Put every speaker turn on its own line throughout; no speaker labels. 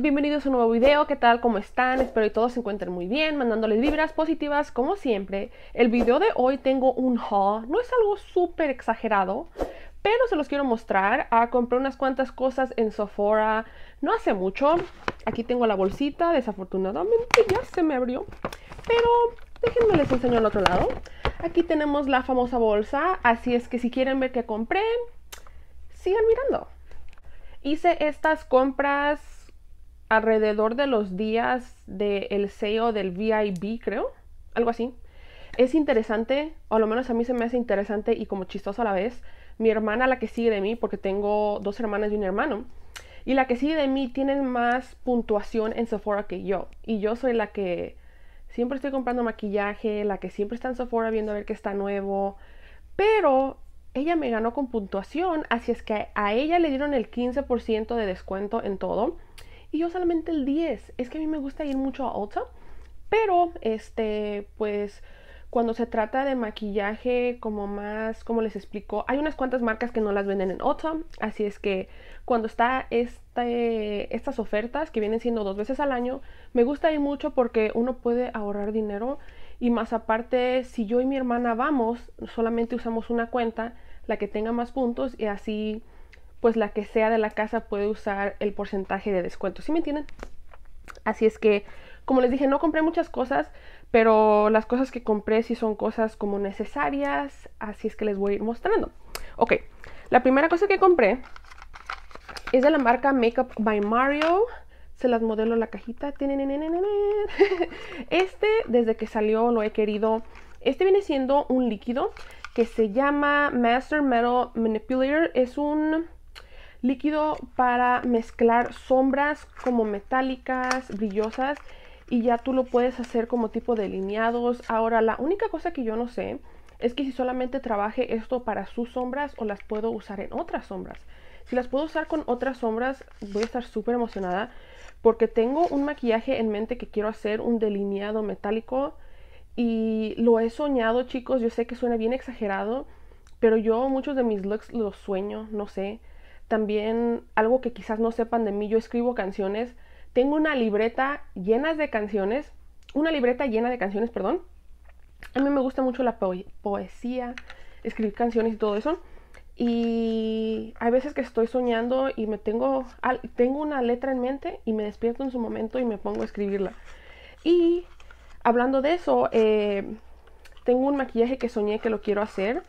bienvenidos a un nuevo video, ¿qué tal? ¿Cómo están? Espero que todos se encuentren muy bien, mandándoles vibras positivas como siempre. El video de hoy tengo un haul, no es algo súper exagerado, pero se los quiero mostrar. Ah, compré unas cuantas cosas en Sephora no hace mucho. Aquí tengo la bolsita, desafortunadamente ya se me abrió, pero déjenme les enseño al otro lado. Aquí tenemos la famosa bolsa, así es que si quieren ver qué compré, sigan mirando hice estas compras alrededor de los días del el SEO del VIB, creo, algo así. Es interesante, o al lo menos a mí se me hace interesante y como chistoso a la vez, mi hermana, la que sigue de mí, porque tengo dos hermanas y un hermano, y la que sigue de mí tiene más puntuación en Sephora que yo. Y yo soy la que siempre estoy comprando maquillaje, la que siempre está en Sephora viendo a ver qué está nuevo, pero ella me ganó con puntuación, así es que a ella le dieron el 15% de descuento en todo y yo solamente el 10. Es que a mí me gusta ir mucho a Ulta, pero este, pues cuando se trata de maquillaje como más, como les explico, hay unas cuantas marcas que no las venden en Ulta, así es que cuando está este, estas ofertas que vienen siendo dos veces al año, me gusta ir mucho porque uno puede ahorrar dinero y más aparte, si yo y mi hermana vamos, solamente usamos una cuenta, la que tenga más puntos y así pues la que sea de la casa puede usar el porcentaje de descuento. ¿Sí me entienden? Así es que, como les dije, no compré muchas cosas, pero las cosas que compré sí son cosas como necesarias, así es que les voy a ir mostrando. Ok, la primera cosa que compré es de la marca Makeup by Mario. Se las modelo la cajita. Este, desde que salió, lo he querido. Este viene siendo un líquido que se llama Master Metal Manipulator. Es un líquido para mezclar sombras como metálicas, brillosas y ya tú lo puedes hacer como tipo delineados. Ahora, la única cosa que yo no sé es que si solamente trabaje esto para sus sombras o las puedo usar en otras sombras. Si las puedo usar con otras sombras, voy a estar súper emocionada porque tengo un maquillaje en mente que quiero hacer, un delineado metálico y lo he soñado, chicos. Yo sé que suena bien exagerado, pero yo muchos de mis looks los sueño, no sé. También algo que quizás no sepan de mí, yo escribo canciones. Tengo una libreta llena de canciones, una libreta llena de canciones, perdón. A mí me gusta mucho la poesía, escribir canciones y todo eso. Y hay veces que estoy soñando y me tengo, tengo una letra en mente y me despierto en su momento y me pongo a escribirla. Y hablando de eso, eh, tengo un maquillaje que soñé que lo quiero hacer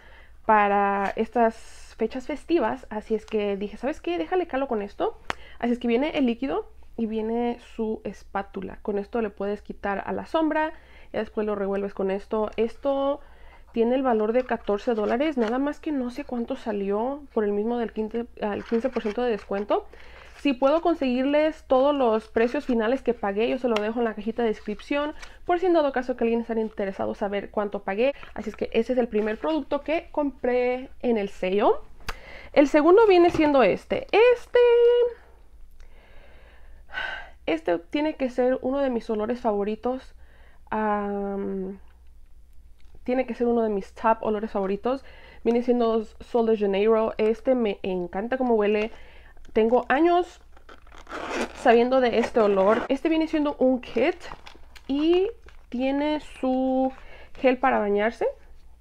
para estas fechas festivas, así es que dije, ¿sabes qué? Déjale calo con esto. Así es que viene el líquido y viene su espátula. Con esto le puedes quitar a la sombra y después lo revuelves con esto. Esto tiene el valor de 14 dólares, nada más que no sé cuánto salió por el mismo del 15%, al 15 de descuento. Si puedo conseguirles todos los precios finales que pagué, yo se lo dejo en la cajita de descripción por si en dado caso que alguien esté interesado saber cuánto pagué. Así es que ese es el primer producto que compré en el sello. El segundo viene siendo este. Este... Este tiene que ser uno de mis olores favoritos. tiene que ser uno de mis top olores favoritos. Viene siendo Sol de Janeiro. Este me encanta cómo huele tengo años sabiendo de este olor. Este viene siendo un kit y tiene su gel para bañarse,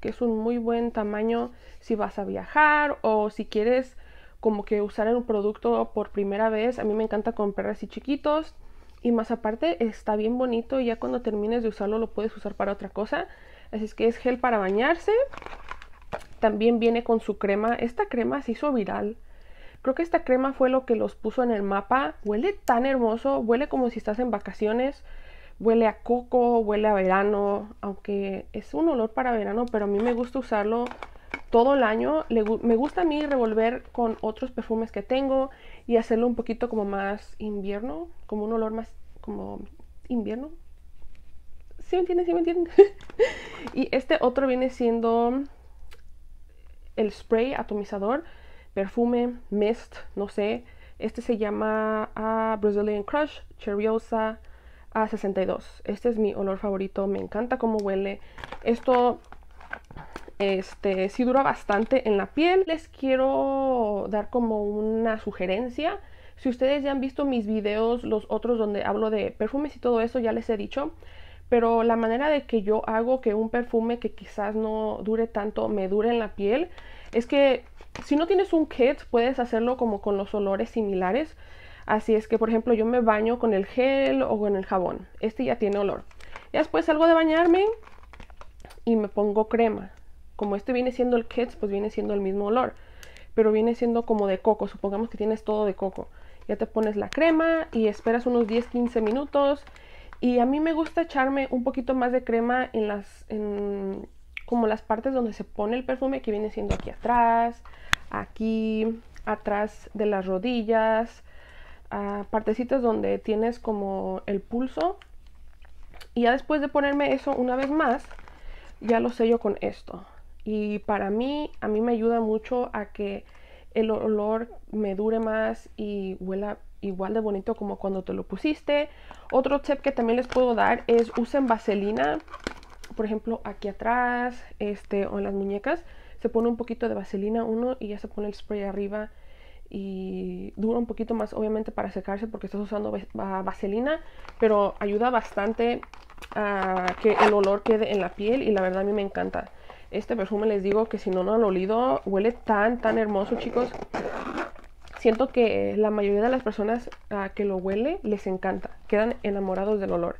que es un muy buen tamaño si vas a viajar o si quieres como que usar un producto por primera vez. A mí me encanta comprar así chiquitos. Y más aparte está bien bonito y ya cuando termines de usarlo lo puedes usar para otra cosa. Así es que es gel para bañarse. También viene con su crema. Esta crema se hizo viral Creo que esta crema fue lo que los puso en el mapa. Huele tan hermoso, huele como si estás en vacaciones, huele a coco, huele a verano, aunque es un olor para verano, pero a mí me gusta usarlo todo el año. me gusta a mí revolver con otros perfumes que tengo y hacerlo un poquito como más invierno, como un olor más como invierno. Si me entienden? ¿Sí me entienden? y este otro viene siendo el spray atomizador perfume, mist, no sé. Este se llama ah, Brazilian Crush Cheriosa A62. Este es mi olor favorito, me encanta cómo huele. Esto este sí dura bastante en la piel. Les quiero dar como una sugerencia. Si ustedes ya han visto mis videos, los otros donde hablo de perfumes y todo eso, ya les he dicho. Pero la manera de que yo hago que un perfume que quizás no dure tanto me dure en la piel es que si no tienes un kit, puedes hacerlo como con los olores similares. Así es que, por ejemplo, yo me baño con el gel o con el jabón. Este ya tiene olor. Ya después salgo de bañarme y me pongo crema. Como este viene siendo el kit, pues viene siendo el mismo olor. Pero viene siendo como de coco. Supongamos que tienes todo de coco. Ya te pones la crema y esperas unos 10-15 minutos. Y a mí me gusta echarme un poquito más de crema en las, en, como las partes donde se pone el perfume, que viene siendo aquí atrás, aquí atrás de las rodillas, partecitas donde tienes como el pulso. Y ya después de ponerme eso una vez más, ya lo sello con esto. Y para mí, a mí me ayuda mucho a que el olor me dure más y huela igual de bonito como cuando te lo pusiste. Otro tip que también les puedo dar es usen vaselina por ejemplo, aquí atrás, este, o en las muñecas, se pone un poquito de vaselina uno y ya se pone el spray arriba y dura un poquito más obviamente para secarse porque estás usando vaselina, pero ayuda bastante a que el olor quede en la piel y la verdad a mí me encanta. Este perfume les digo que si no, no lo olido, huele tan, tan hermoso chicos. Siento que la mayoría de las personas que lo huele les encanta, quedan enamorados del olor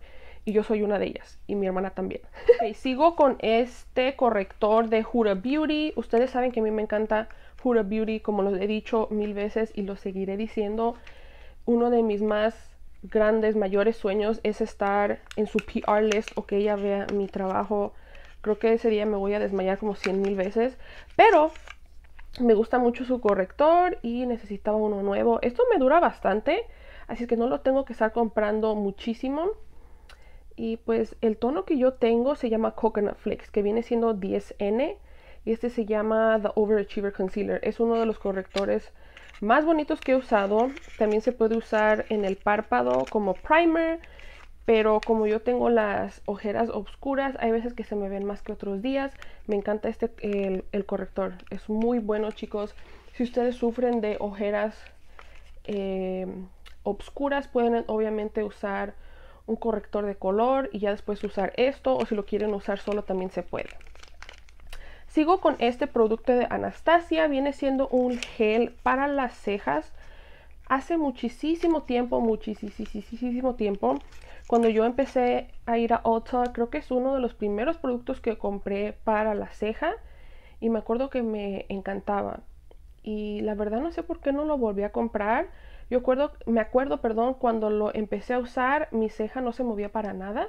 y yo soy una de ellas y mi hermana también. sigo con este corrector de Huda Beauty. Ustedes saben que a mí me encanta Huda Beauty, como lo he dicho mil veces y lo seguiré diciendo. Uno de mis más grandes, mayores sueños es estar en su PR list o que ella vea mi trabajo. Creo que ese día me voy a desmayar como 100 mil veces, pero me gusta mucho su corrector y necesitaba uno nuevo. Esto me dura bastante, así que no lo tengo que estar comprando muchísimo. Y pues el tono que yo tengo se llama Coconut flex que viene siendo 10N. Y este se llama The Overachiever Concealer. Es uno de los correctores más bonitos que he usado. También se puede usar en el párpado como primer. Pero como yo tengo las ojeras oscuras, hay veces que se me ven más que otros días. Me encanta este, el, corrector. Es muy bueno, chicos. Si ustedes sufren de ojeras eh, obscuras oscuras, pueden obviamente usar un corrector de color y ya después usar esto o si lo quieren usar solo también se puede. Sigo con este producto de Anastasia, viene siendo un gel para las cejas. Hace muchísimo tiempo, muchísimo tiempo, cuando yo empecé a ir a Ulta, creo que es uno de los primeros productos que compré para la ceja y me acuerdo que me encantaba. Y la verdad no sé por qué no lo volví a comprar, yo acuerdo, me acuerdo, perdón, cuando lo empecé a usar, mi ceja no se movía para nada.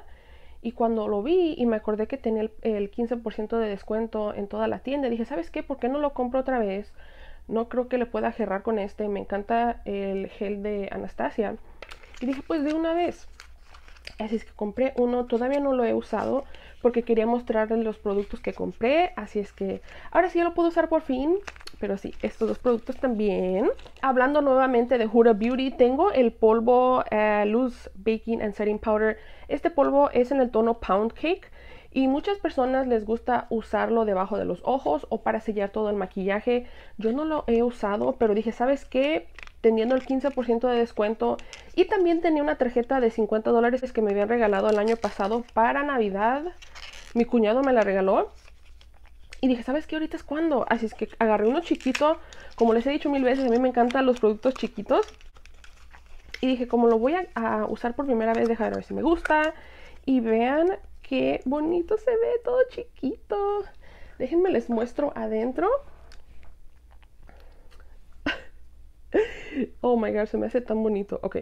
Y cuando lo vi y me acordé que tenía el, 15% de descuento en toda la tienda, dije, ¿sabes qué? ¿Por qué no lo compro otra vez? No creo que le pueda agarrar con este. Me encanta el gel de Anastasia. Y dije, pues de una vez. Así es que compré uno, todavía no lo he usado porque quería mostrarles los productos que compré. Así es que ahora sí ya lo puedo usar por fin pero sí, estos dos productos también. Hablando nuevamente de Huda Beauty, tengo el polvo eh, Loose Baking and Setting Powder. Este polvo es en el tono Pound Cake y muchas personas les gusta usarlo debajo de los ojos o para sellar todo el maquillaje. Yo no lo he usado, pero dije, ¿sabes qué? teniendo el 15% de descuento y también tenía una tarjeta de 50 dólares que me habían regalado el año pasado para Navidad. Mi cuñado me la regaló y dije, ¿sabes qué? Ahorita es cuando. Así es que agarré uno chiquito. Como les he dicho mil veces, a mí me encantan los productos chiquitos. Y dije, como lo voy a, usar por primera vez, déjame ver si me gusta. Y vean qué bonito se ve, todo chiquito. Déjenme les muestro adentro. oh my god, se me hace tan bonito. Ok.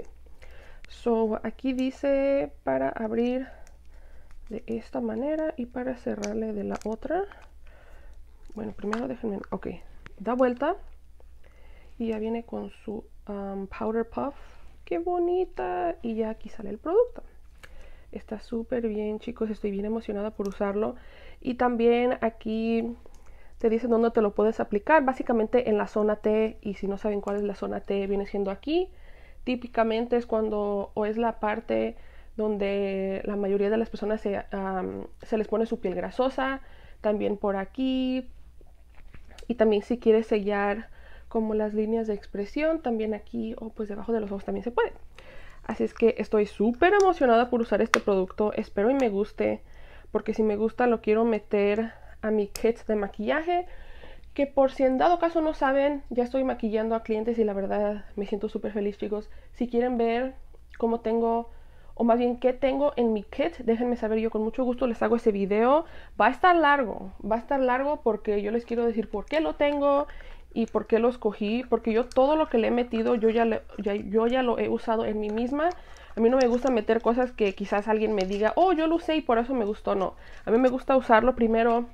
So, aquí dice para abrir de esta manera y para cerrarle de la otra bueno primero déjenme ok da vuelta y ya viene con su um, powder puff qué bonita y ya aquí sale el producto está súper bien chicos estoy bien emocionada por usarlo y también aquí te dicen dónde te lo puedes aplicar básicamente en la zona T y si no saben cuál es la zona T viene siendo aquí típicamente es cuando o es la parte donde la mayoría de las personas se um, les pone su piel grasosa también por aquí y también si quieres sellar como las líneas de expresión, también aquí o pues debajo de los ojos también se puede. Así es que estoy súper emocionada por usar este producto, espero y me guste, porque si me gusta lo quiero meter a mi kit de maquillaje, que por si en dado caso no saben, ya estoy maquillando a clientes y la verdad me siento súper feliz chicos. Si quieren ver cómo tengo o más bien qué tengo en mi kit, déjenme saber, yo con mucho gusto les hago ese video. Va a estar largo, va a estar largo porque yo les quiero decir por qué lo tengo y por qué lo escogí, porque yo todo lo que le he metido, yo ya, yo ya lo he usado en mí misma. A mí no me gusta meter cosas que quizás alguien me diga, oh, yo lo usé y por eso me gustó, no. A mí me gusta usarlo primero,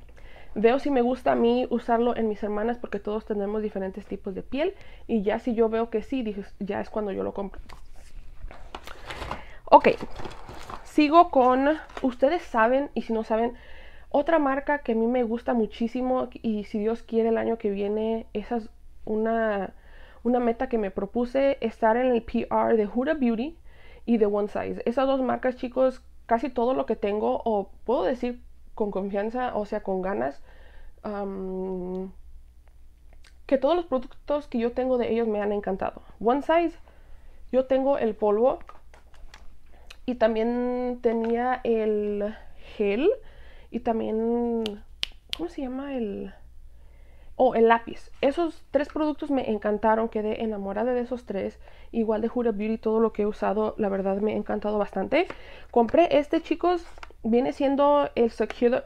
veo si me gusta a mí usarlo en mis hermanas porque todos tenemos diferentes tipos de piel y ya si yo veo que sí, ya es cuando yo lo compro. Ok, sigo con, ustedes saben y si no saben, otra marca que a mí me gusta muchísimo y si Dios quiere el año que viene, esa es una, meta que me propuse, estar en el PR de Huda Beauty y de One Size. Esas dos marcas, chicos, casi todo lo que tengo, o puedo decir con confianza, o sea, con ganas, que todos los productos que yo tengo de ellos me han encantado. One Size, yo tengo el polvo y también tenía el gel y también, ¿cómo se llama? El... Oh, el lápiz. Esos tres productos me encantaron, quedé enamorada de esos tres. Igual de Jura Beauty, todo lo que he usado, la verdad me ha encantado bastante. Compré este, chicos, viene siendo el Secure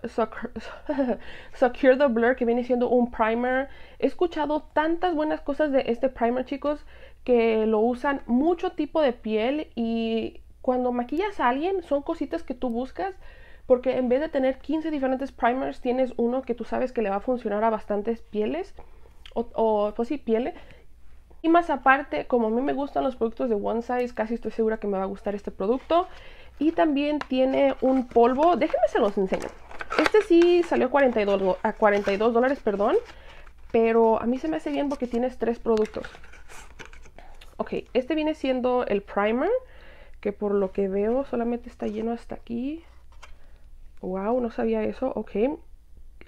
the Blur, que viene siendo un primer. He escuchado tantas buenas cosas de este primer, chicos, que lo usan mucho tipo de piel y cuando maquillas a alguien, son cositas que tú buscas, porque en vez de tener 15 diferentes primers, tienes uno que tú sabes que le va a funcionar a bastantes pieles, o, pues sí, pieles. Y más aparte, como a mí me gustan los productos de One Size, casi estoy segura que me va a gustar este producto. Y también tiene un polvo, déjenme se los enseño. Este sí salió 42, a 42 dólares, perdón, pero a mí se me hace bien porque tienes tres productos. Ok, este viene siendo el primer, que por lo que veo solamente está lleno hasta aquí. Wow, no sabía eso. Ok.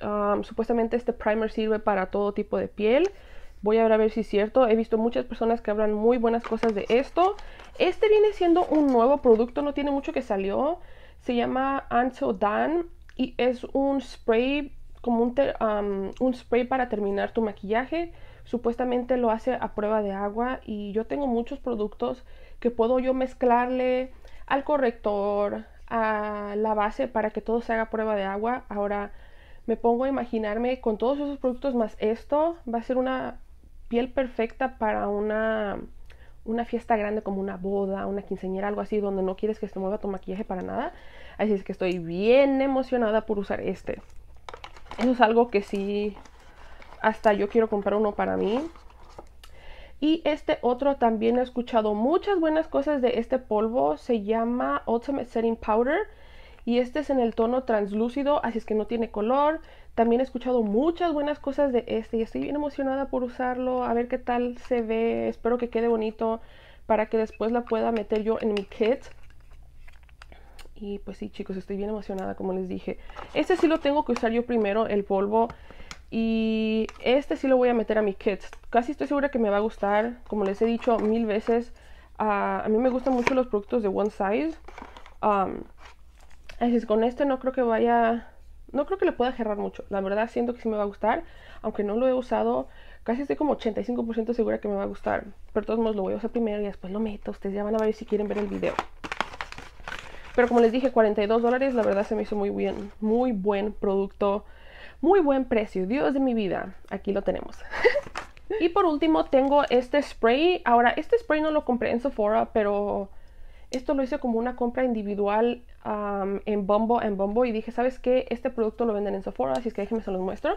Um, supuestamente este primer sirve para todo tipo de piel. Voy a ver si es cierto. He visto muchas personas que hablan muy buenas cosas de esto. Este viene siendo un nuevo producto, no tiene mucho que salió. Se llama Dan y es un spray, como un, um, un spray para terminar tu maquillaje. Supuestamente lo hace a prueba de agua y yo tengo muchos productos que puedo yo mezclarle al corrector, a la base para que todo se haga prueba de agua. Ahora me pongo a imaginarme con todos esos productos más esto, va a ser una piel perfecta para una, una fiesta grande como una boda, una quinceñera, algo así, donde no quieres que se mueva tu maquillaje para nada. Así es que estoy bien emocionada por usar este. Eso es algo que sí, hasta yo quiero comprar uno para mí. Y este otro también he escuchado muchas buenas cosas de este polvo. Se llama Ultimate Setting Powder. Y este es en el tono translúcido, así es que no tiene color. También he escuchado muchas buenas cosas de este y estoy bien emocionada por usarlo. A ver qué tal se ve. Espero que quede bonito para que después la pueda meter yo en mi kit. Y pues sí, chicos, estoy bien emocionada, como les dije. Este sí lo tengo que usar yo primero, el polvo. Y este sí lo voy a meter a mi kit. Casi estoy segura que me va a gustar. Como les he dicho mil veces, a mí me gustan mucho los productos de One Size. Um, así es, con este no creo que vaya... No creo que le pueda agarrar mucho. La verdad siento que sí me va a gustar. Aunque no lo he usado, casi estoy como 85% segura que me va a gustar. Pero de todos modos lo voy a usar primero y después lo meto. Ustedes ya van a ver si quieren ver el video. Pero como les dije, 42 dólares, la verdad se me hizo muy bien. Muy buen producto. Muy buen precio, Dios de mi vida. Aquí lo tenemos. y por último tengo este spray. Ahora, este spray no lo compré en Sephora, pero esto lo hice como una compra individual en Bombo en Bombo y dije, ¿sabes qué? Este producto lo venden en Sephora, así es que déjeme se los muestro.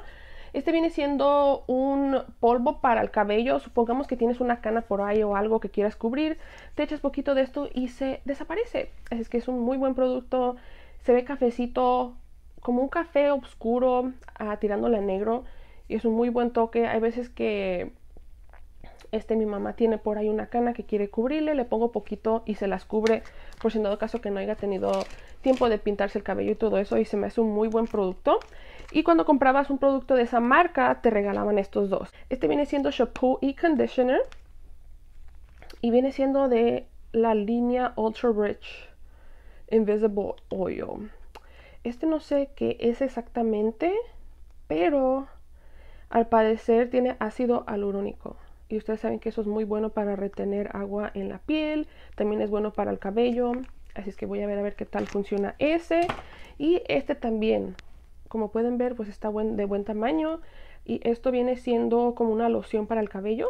Este viene siendo un polvo para el cabello. Supongamos que tienes una cana por ahí o algo que quieras cubrir. Te echas poquito de esto y se desaparece. Así es que es un muy buen producto. Se ve cafecito, como un café oscuro ah, tirándole a negro y es un muy buen toque. Hay veces que este mi mamá tiene por ahí una cana que quiere cubrirle, le pongo poquito y se las cubre por si en dado caso que no haya tenido tiempo de pintarse el cabello y todo eso y se me hace un muy buen producto. Y cuando comprabas un producto de esa marca te regalaban estos dos. Este viene siendo shampoo y conditioner y viene siendo de la línea Ultra Rich Invisible Oil. Este no sé qué es exactamente, pero al parecer tiene ácido alurónico. Y ustedes saben que eso es muy bueno para retener agua en la piel, también es bueno para el cabello. Así es que voy a ver a ver qué tal funciona ese. Y este también, como pueden ver, pues está de buen tamaño. Y esto viene siendo como una loción para el cabello.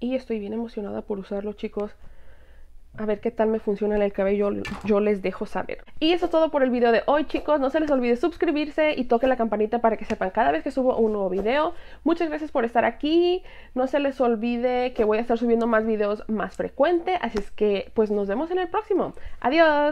Y estoy bien emocionada por usarlo, chicos a ver qué tal me funciona en el cabello, yo les dejo saber. Y eso es todo por el video de hoy, chicos. No se les olvide suscribirse y toque la campanita para que sepan cada vez que subo un nuevo video. Muchas gracias por estar aquí. No se les olvide que voy a estar subiendo más videos más frecuente. Así es que, pues nos vemos en el próximo. Adiós.